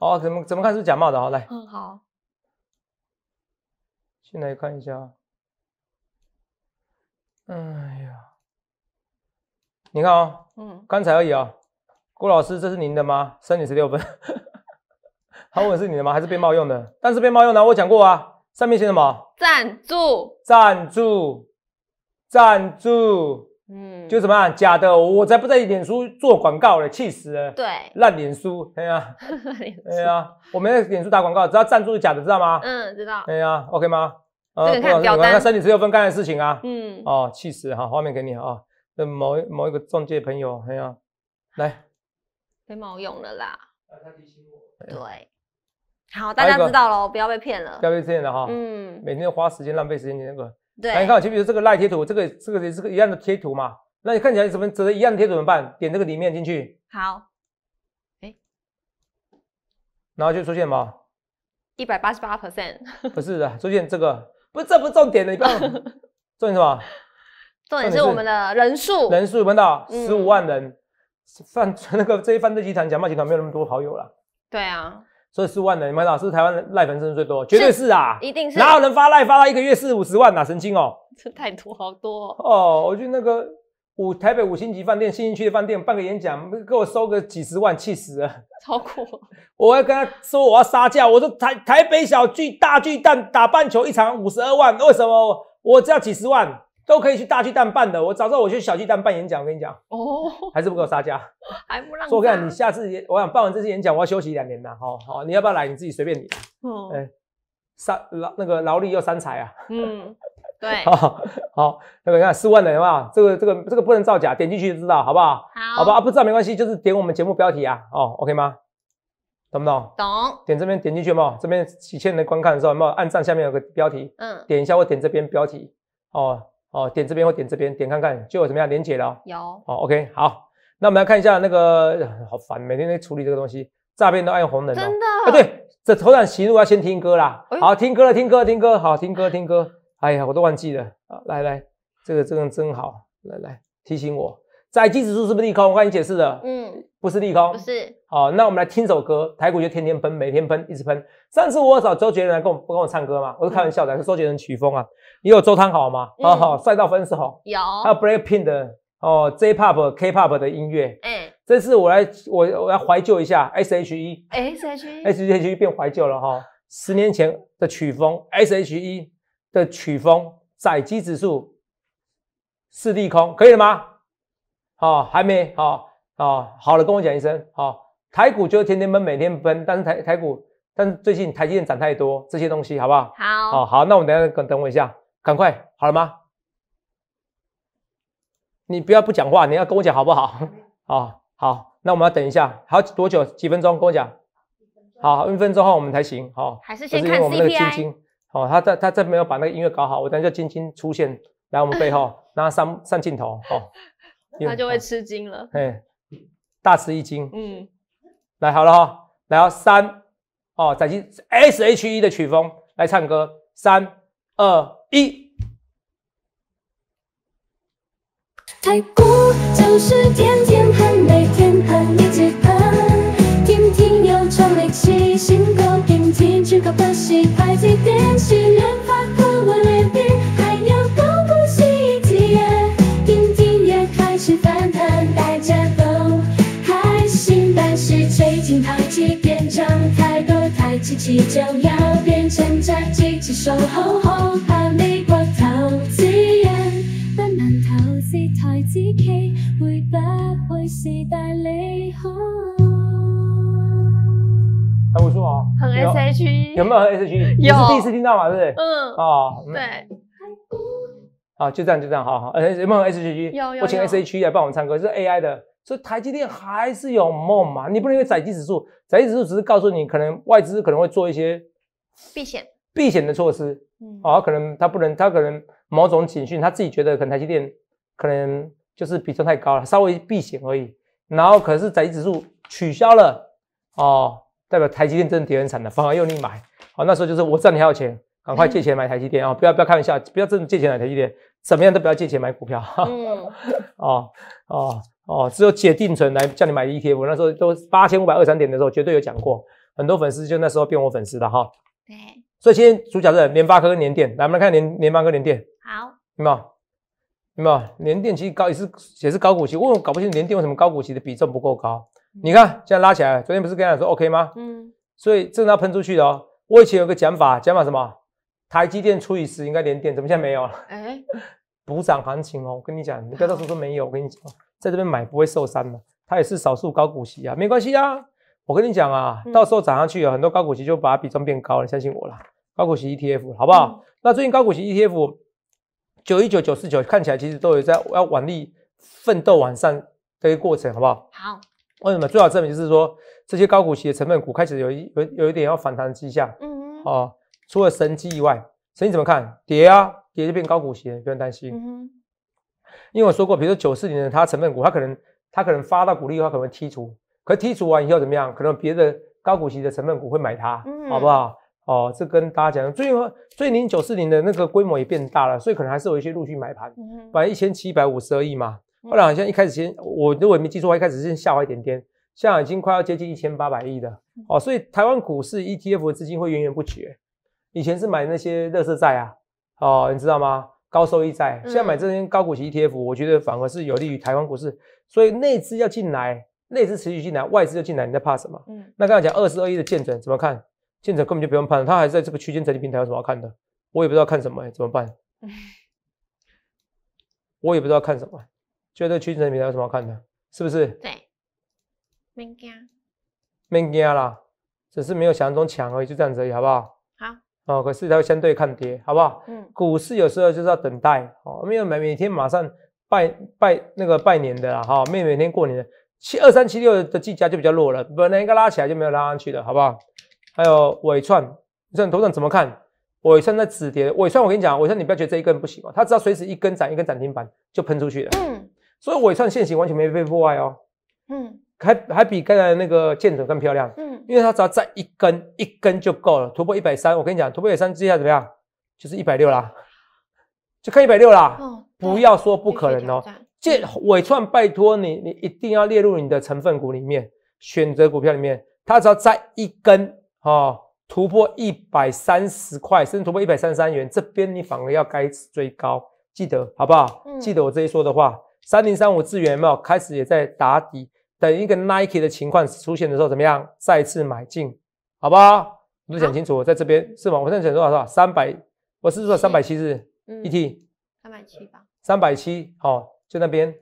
哦，怎么怎么看是假冒的？哦，来，嗯，好。进来看一下，哎呀，你看啊，嗯，刚才而已啊，郭老师，这是您的吗？三点十六分，他问是你的吗？还是被冒用的？但是被冒用的，我讲过啊。上面写什么？赞助，赞助，赞助，嗯，就什么样？假的，我才不在脸书做广告嘞，气死了。对，烂脸书，哎呀，哎呀，我们在脸书打广告，只要赞助是假的，知道吗？嗯，知道。哎呀，OK 吗？这个看，表你那三点十六分干的事情啊。嗯。哦，气死！哈！画面给你啊。那某某一个中介朋友，哎呀，来，没毛用了啦。对。好，大家知道喽，不要被骗了。不要被骗了哈。嗯。每天花时间浪费时间你那个。对。你看，就比如这个赖贴图，这个这个也是个一样的贴图嘛？那你看起来怎么折一样贴怎么办？点这个里面进去。好。哎。然后就出现什么？一百八十八 percent。不是的，出现这个。不是，这不是重点的，你不要 重点什么？重点是我们的人数，人数，有没有到十五万人，泛 那个这些犯罪集团、假冒集团没有那么多好友了。对啊，所以十五万人，你们老师台湾赖粉丝最多？绝对是啊，一定是，哪有人发赖发到一个月四五十万呢？神经哦，这太度好多哦，我觉得那个。五台北五星级饭店，新园区的饭店办个演讲，给我收个几十万，气死了！超酷！我要跟他说，我要杀价。我说台台北小巨大巨蛋打半球一场五十二万，为什么我只要几十万都可以去大巨蛋办的？我早知道我去小巨蛋办演讲，我跟你讲，哦，还是不够杀价，还不让说。我看你下次，我想办完这次演讲，我要休息两年呐。哈，好，你要不要来？你自己随便你。哦，对，三劳那个劳力又三财啊。嗯。对 好，好，那个你看四万人是这个这个这个不能造假，点进去就知道，好不好？好，好吧，不知道没关系，就是点我们节目标题啊，哦，OK 吗？懂不懂？懂，点这边点进去嘛，这边几千人观看的时候嘛，按赞下面有个标题，嗯，点一下或点这边标题，哦哦，点这边或点这边点看看，就有什么样连结了，有，哦 OK，好，那我们来看一下那个好烦，每天在处理这个东西，诈骗都爱用红人，真的啊？对，这头档行路要先听歌啦，好听歌了，听歌听歌，好听歌听歌。哎呀，我都忘记了啊！来来，这个这个真好，来来提醒我，窄基指数是不是利空？我跟你解释的，嗯，不是利空，不是。好，那我们来听首歌，台股就天天喷，每天喷，一直喷。上次我找周杰伦来跟我跟我唱歌嘛，我是开玩笑的，是周杰伦曲风啊。你有周汤好吗？啊哈，帅到分手。有。还有 Blackpink 哦，J-pop、K-pop 的音乐。嗯，这次我来，我我要怀旧一下，SHE，SHE，SHE 变怀旧了哈，十年前的曲风，SHE。的曲风，载机指数是利空，可以了吗？哦，还没啊哦，好了，跟我讲一声。好，台股就是天天崩，每天崩，但是台台股，但是最近台积电涨太多，这些东西好不好？好，好，那我们等下等等我一下，赶快好了吗？你不要不讲话，你要跟我讲好不好？哦，好，那我们要等一下，还要多久？几分钟？跟我讲，好，一分钟后我们才行。好，还是先看 CPI。哦，他在，他在没有把那个音乐搞好。我等下就轻轻出现来我们背后，后上上镜头，哦，他就会吃惊了，嘿，大吃一惊，嗯，来好了哈，来三，哦，展进 S H E 的曲风来唱歌，三二一。星星都听听，只可粉丝开始变心，连发哥我这边还有都不稀奇。听听也开始翻腾，大家都开心，但是吹进淘气，变成太多太积极，就要变成扎几只守吼，怕没你。很 S H E 有没有 S H E？你是第一次听到嘛？是不是？嗯，哦，对，好，就这样，就这样，好好。呃，有没有 S H E？有有，我请 S H E 来帮我们唱歌。是 A I 的，所以台积电还是有梦嘛？你不能因为窄基指数，窄基指数只是告诉你，可能外资可能会做一些避险避险的措施。嗯，啊，可能他不能，他可能某种警讯，他自己觉得可能台积电可能就是比重太高了，稍微避险而已。然后可是窄基指数取消了，哦。代表台积电真的跌很惨的，反而用你买。好，那时候就是我知道你要有钱，赶快借钱买台积电啊！不要不要开玩笑，不要真的借钱买台积电，怎么样都不要借钱买股票。嗯。哦哦哦，只有解定存来叫你买 ETF。那时候都八千五百二三点的时候，绝对有讲过。很多粉丝就那时候变我粉丝的哈。对。所以今天主角是联发科跟联电，来我们来看联联发科、联电。好。有没有？有没有？联电其实高也是也是高股息，我搞不清楚联电为什么高股息的比重不够高。你看，现在拉起来，昨天不是跟家说 OK 吗？嗯，所以这是要喷出去的哦。我以前有个讲法，讲法什么？台积电除以十应该连电，怎么现在没有了？哎，补涨行情哦。我跟你讲，你到时候说没有，我跟你讲，在这边买不会受伤的。它也是少数高股息啊，没关系啊。我跟你讲啊，到时候涨上去有很多高股息就把它比重变高了，相信我啦。高股息 ETF 好不好？那最近高股息 ETF 九一九九四九看起来其实都有在要往力奋斗往上的一个过程，好不好？好。为什么最好证明就是说这些高股息的成分股开始有一有有一点要反弹迹象？嗯，哦，除了神迹以外，神迹怎么看？跌啊，跌就变高股息，不用担心。嗯，因为我说过，比如说九四年的它成分股，它可能它可能发到股利以后可能剔除，可剔除完以后怎么样？可能别的高股息的成分股会买它，嗯，好不好？哦，这跟大家讲，最后最近九四年的那个规模也变大了，所以可能还是有一些陆续买盘，买一千七百五十二亿嘛。后来好像一开始先，我如果没记错话，一开始是下滑一点点，现在已经快要接近一千八百亿的，哦。所以台湾股市 ETF 的资金会源源不绝。以前是买那些热色债啊，哦，你知道吗？高收益债，现在买这些高股息 ETF，我觉得反而是有利于台湾股市。所以内资要进来，内资持续进来，外资要进来，你在怕什么？嗯，那刚才讲二十二亿的见顶怎么看？见顶根本就不用判了，它还在这个区间整理平台，有什么看的？我也不知道看什么，怎么办？我也不知道看什么。觉得趋势这边有什么好看的？是不是？对，没惊，没惊啦，只是没有想象中强而已，就这样子而已，好不好？好。哦，可是它相对看跌，好不好？嗯。股市有时候就是要等待，哦，没有每每天马上拜拜那个拜年的啦，哈，没有每天过年的。七二三七六的计价就比较弱了，本来应该拉起来就没有拉上去的，好不好？还有尾串，尾你头上怎么看？尾串在止跌，尾串我跟你讲，尾串你不要觉得这一根不行哦，它只要随时一根涨一根涨停板就喷出去了，嗯。所以尾串线型完全没被破坏哦，嗯，还还比刚才那个箭头更漂亮，嗯，因为它只要再一根一根就够了，突破一百三，我跟你讲，突破一百三接下来怎么样？就是一百六啦，就看一百六啦，嗯，不要说不可能哦，这尾串拜托你，你一定要列入你的成分股里面，选择股票里面，它只要再一根哦，突破一百三十块，甚至突破一百三十三元，这边你反而要该始追高，记得好不好？记得我这一说的话。三零三五资源没有，开始也在打底，等一个 Nike 的情况出现的时候，怎么样再次买进，好不好？你都想清楚，在这边是吗？我现在讲多少是吧？三百，我是说三百七十，e 一 T，三百七吧，三百七，好，就那边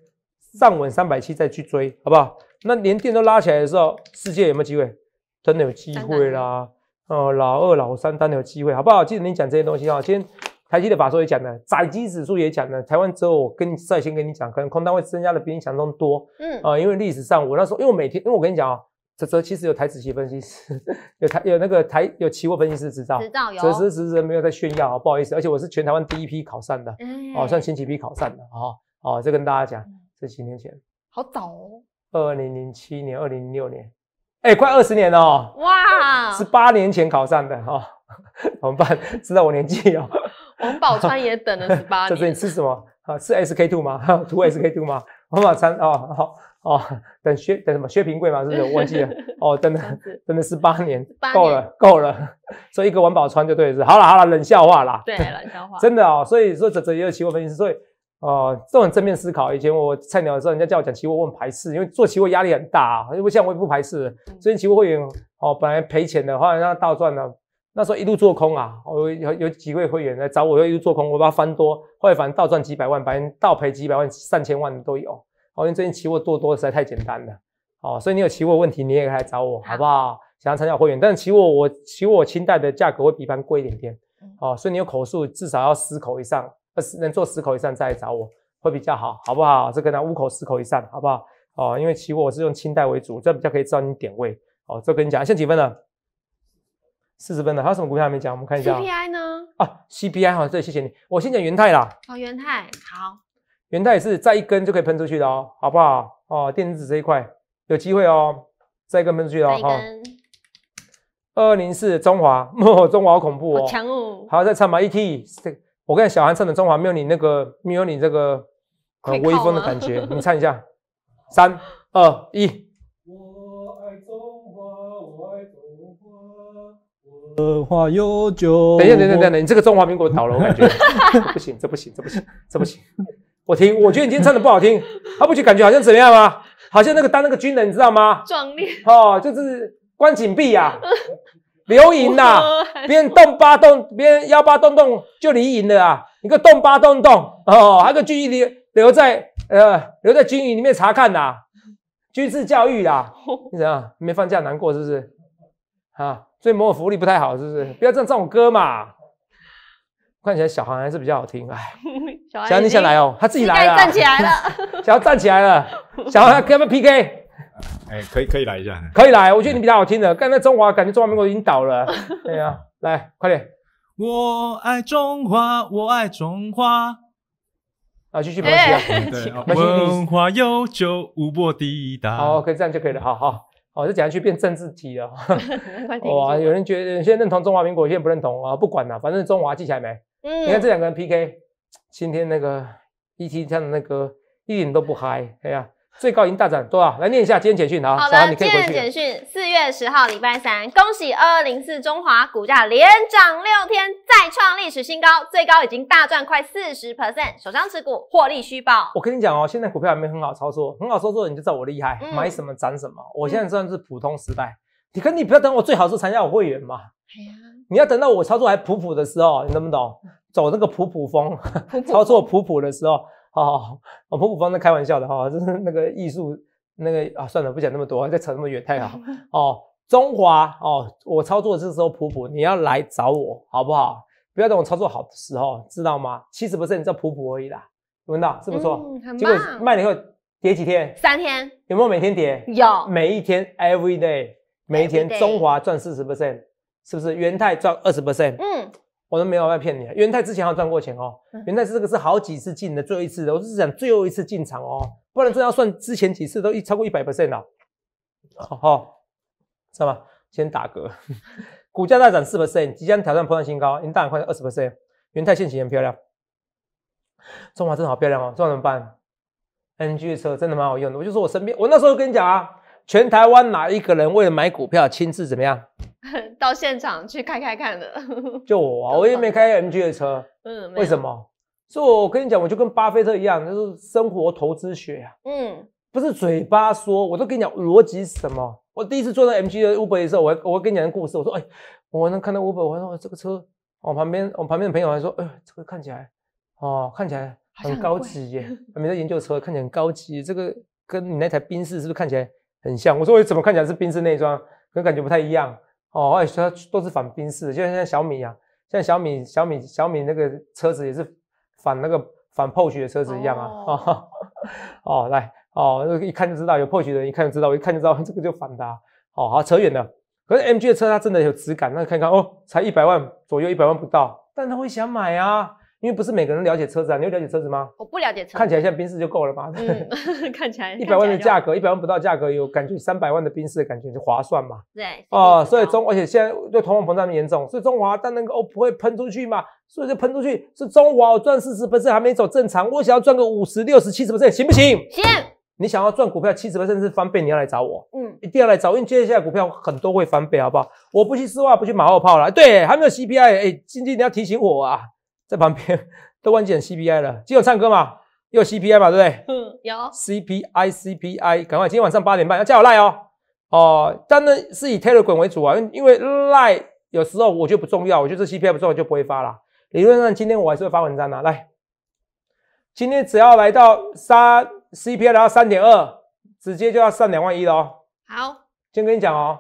上稳三百七再去追，好不好？那连电都拉起来的时候，世界有没有机会？真的有机会啦，呃，老二老三当然有机会，好不好？记得你讲这些东西啊，今天。台积的法说也讲了，窄基指数也讲了，台湾之后，我跟率先跟你讲，可能空单会增加的比你想中多。嗯啊，因为历史上我那时候，因为每天，因为我跟你讲啊，这这其实有台子期分析师，有台有那个台有期货分析师知道。知道有。只是只是没有在炫耀啊，不好意思。而且我是全台湾第一批考上的，嗯、哦，算前几批考上的啊。哦，这跟大家讲，这几年前。好早哦。二零零七年，二零零六年，哎，快二十年了。哦，哇，是八年前考上的哈。怎么办？知道我年纪哦。王宝钏也等了 十八年。这是你吃什么啊？吃 SK two 吗？涂 SK two 吗？王宝钏哦，好哦，等薛等什么薛平贵吗？是不是我忘记了？哦，等了等了十八年够了够了，所以一个王宝钏就对了。好了好了，冷笑话啦。对冷笑话。真的哦，所以说也有期货分析师，所以哦这种正面思考。以前我菜鸟的时候，人家叫我讲期货我很排斥，因为做期货压力很大。啊。又不像我也不排斥，所以期货会员哦本来赔钱的后来让他倒赚了。那时候一路做空啊，我有有几位会员来找我，要一路做空，我把他翻多，后来反正倒赚几百万，反正倒赔几百万、上千万的都有。哦，因为最近期货做多实在太简单了，哦，所以你有期货问题你也可以来找我，好不好？想要参加会员，但是期货我期货我清代的价格会比一般贵一点点，哦，所以你有口数至少要十口以上，呃，能做十口以上再来找我会比较好，好不好？这个呢，五口、十口以上，好不好？哦，因为期货我是用清代为主，这比较可以知道你点位。哦，这跟你讲，现几分了？四十分了，还有什么股票还没讲？我们看一下。CPI 呢？啊，CPI 好，对，谢谢你。我先讲元泰啦。哦，元泰好。元泰也是再一根就可以喷出去的哦，好不好？哦，电子这一块有机会哦，再一根喷出去哦。哈。二零四中华，哦，中华恐怖哦，好强哦。好，再唱吧，ET。这我跟小韩唱的中华没有你那个没有你这个威风的感觉，你唱一下。三二一。花有酒。等一下，等等等等，你这个中华民国倒了，我感觉 不行，这不行，这不行，这不行。我听，我觉得你今天唱的不好听，他不就感觉好像怎么样吗？好像那个当那个军人，你知道吗？壮烈哦，就是关紧闭啊，留 营呐，别人动八动，别人幺八动动就离营了啊，你个动八动动哦，还个军营留在呃留在军营里面查看呐，军事教育啊，你怎样？没放假难过是不是？啊？所以某某福利不太好，是不是？不要这样唱我歌嘛！看起来小航还是比较好听，哎，小航你先来哦？他自己来了，站起来了，小航站起来了，小航要不要 PK，哎，可以可以来一下，可以来，我觉得你比较好听的。刚才中华感觉中华民国已经倒了，对呀，来快点！我爱中华，我爱中华，啊，继续没问题，对，没问文化悠久，无波抵达。好可以这样就可以了，好好。哦，就讲去变政治题了。哇，有人觉得现在认同中华民国，现在不认同啊？不管了，反正中华记起来没？你看这两个人 PK，今天那个一起唱的那歌一点都不嗨，哎呀。最高已经大涨多少？来念一下今天简讯，好，来，今天简讯，四月十号礼拜三，恭喜二零四中华股价连涨六天，再创历史新高，最高已经大赚快四十 percent，手上持股获利虚报。我跟你讲哦，现在股票还没很好操作，很好操作你就知道我厉害，买什么涨什么。我现在算是普通时代，你可你不要等我，最好是参加我会员嘛。你要等到我操作还普普的时候，你懂不懂？走那个普普风，操作普普的时候。哦，我们普方在开玩笑的哈，就是那个艺术那个啊，算了，不讲那么多，再扯那么远太好。哦，中华哦，我操作的时候普普你要来找我，好不好？不要等我操作好的时候，知道吗？七十 percent 叫普普而已啦，文道是不错，果卖了以后跌几天？三天？有没有每天跌？有，每一天 every day，每一天中华赚四十 percent，是不是？元泰赚二十 percent？嗯。我都没有在骗你，元泰之前好像赚过钱哦。元泰是这个是好几次进的，最后一次的，我是讲最后一次进场哦，不然这要算之前几次都超过一百 percent 了，好好，知道吗？先打嗝，股价大涨四 percent，即将挑战破上新高，已经大涨快二十 percent。元泰线行很漂亮，中华真的好漂亮哦，中华怎么办？NG 的车真的蛮好用的，我就说我身边，我那时候跟你讲啊，全台湾哪一个人为了买股票亲自怎么样？到现场去开开看的，就我啊，我也没开 MG 的车，嗯，为什么？所以我跟你讲，我就跟巴菲特一样，就是生活投资学呀，嗯，不是嘴巴说，我都跟你讲逻辑是什么。我第一次坐到 MG 的 Uber 的时候，我我跟你讲个故事，我说哎，我能看到 Uber，我说这个车，我旁边我旁边的朋友还说，哎，这个看起来，哦，看起来很高级耶，还在研究车，看起来很高级，这个跟你那台宾士是不是看起来很像？我说我怎么看起来是宾士内装，感觉不太一样。哦，而且它都是仿式的，就像在小米一样，像小米小米小米那个车子也是仿那个仿 POUCH 的车子一样啊！哦，来哦，个一看就知道有 POUCH 的，人一看就知道，一看就知道这个就仿的。哦，好扯远了，可是 MG 的车它真的有质感，那看看哦，才一百万左右，一百万不到，但他会想买啊。因为不是每个人了解车子，你有了解车子吗？我不了解车子，看起来像宾士就够了吧？嗯，看起来一百万的价格，一百万不到价格有感觉三百万的宾士的感觉就划算嘛？对。哦，所以中，而且现在对通货膨胀严重，所以中华，但个哦不会喷出去嘛？所以就喷出去，是中华，我赚四十百分之还没走正常，我想要赚个五十六十七十百分之行不行？行。你想要赚股票七十百甚至翻倍，你要来找我，嗯，一定要来找，因为下来股票很多会翻倍，好不好？我不去丝袜，不去马后炮了。对，还没有 CPI，哎，晶晶你要提醒我啊。在旁边 都关紧 CPI 了，今有唱歌嘛？有 CPI 嘛？对不对？嗯，有 CPI，CPI，赶快！今天晚上八点半要加我赖哦哦，当然是以 Taylor 滚为主啊，因为赖有时候我就不重要，我觉得 CPI 不重要就不会发了。理论上今天我还是会发文章的。来，今天只要来到三 CPI，来到三点二，直接就要上两万一了哦。好，先跟你讲哦，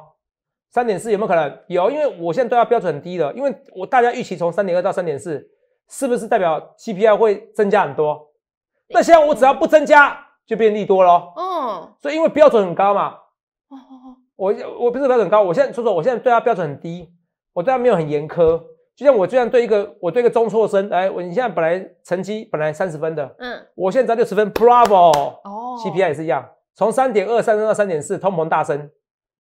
三点四有没有可能？有，因为我现在都要标准很低的，因为我大家预期从三点二到三点四。是不是代表 C P I 会增加很多？那现在我只要不增加，就变利多了。嗯，所以因为标准很高嘛。哦哦哦。我我不是标准高，我现在说说，我现在对他标准很低，我对他没有很严苛。就像我，就像对一个，我对一个中辍生，哎，我你现在本来成绩本来三十分的，嗯，我现在六十分，Bravo！哦，C P I 也是一样，从三点二上升到三点四，通膨大升。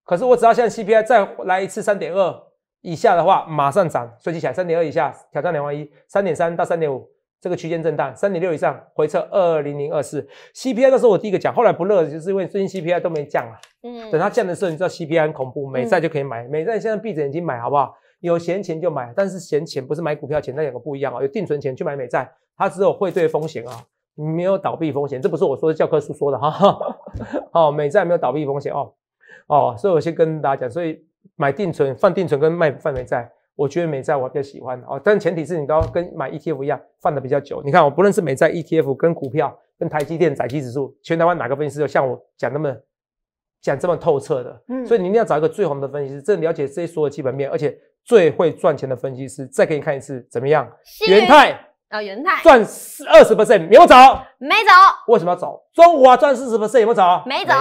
可是我只要现在 C P I 再来一次三点二。以下的话马上涨，随起来三点二以下挑战两万一，三点三到三点五这个区间震荡，三点六以上回撤二零零二四 CPI，那是我第一个讲，后来不热了，就是因为最近 CPI 都没降了。嗯，等它降的时候，你知道 CPI 很恐怖，美债就可以买，美债现在闭着眼睛买好不好？有闲钱就买，但是闲钱不是买股票钱，那两个不一样啊。有定存钱去买美债，它只有汇兑风险啊，没有倒闭风险，这不是我说的教科书说的哈。哦，美债没有倒闭风险哦，哦，所以我先跟大家讲，所以。买定存放定存跟卖放美债，我觉得美债我比较喜欢哦。但前提是，你都要跟买 ETF 一样放的比较久。你看，我不论是美债 ETF，跟股票，跟台积电、窄基指数，全台湾哪个分析师有像我讲那么讲这么透彻的？嗯，所以你一定要找一个最红的分析师，最了解这些所有基本面，而且最会赚钱的分析师，再给你看一次怎么样？元泰啊，元泰赚二十 percent，有没有走？没走。为什么要走？中华赚四十 percent，有没有走？没走。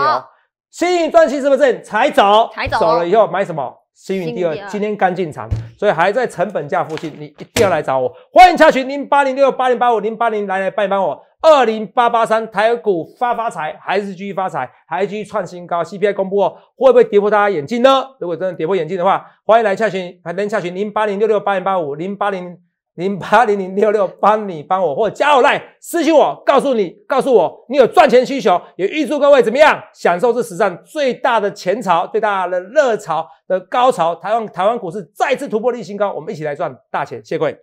幸运赚钱是不是？才走，走了以后买什么？幸运第二，今天刚进场，所以还在成本价附近。你一定要来找我，欢迎查询零八零六八零八五零八零来来帮一帮我。二零八八三台股发发财，还是继续发财，还是继续创新高？CPI 公布哦，会不会跌破大家眼镜呢？如果真的跌破眼镜的话，欢迎来查询，还能查询零八零六六八零八五零八零。零八零零六六，帮你帮我，或加我来私信我，告诉你，告诉我，你有赚钱需求，也预祝各位怎么样享受这史上最大的钱潮、最大的热潮的高潮？台湾台湾股市再次突破历史新高，我们一起来赚大钱，谢谢各位。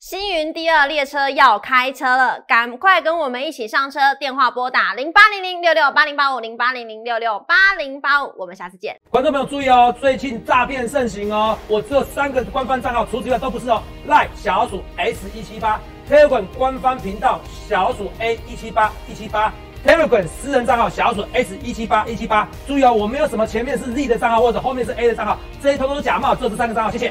星云第二列车要开车了，赶快跟我们一起上车！电话拨打零八零零六六八零八五零八零零六六八零八五。我们下次见。观众朋友注意哦，最近诈骗盛行哦，我这三个官方账号，除此之外都不是哦。赖小鼠 s 一七八，Terrygun 官方频道小鼠 a 一七八一七八，Terrygun 私人账号小鼠 s 一七八一七八。注意哦，我没有什么前面是 Z 的账号或者后面是 a 的账号，这些通通假冒，这是三个账号，谢谢。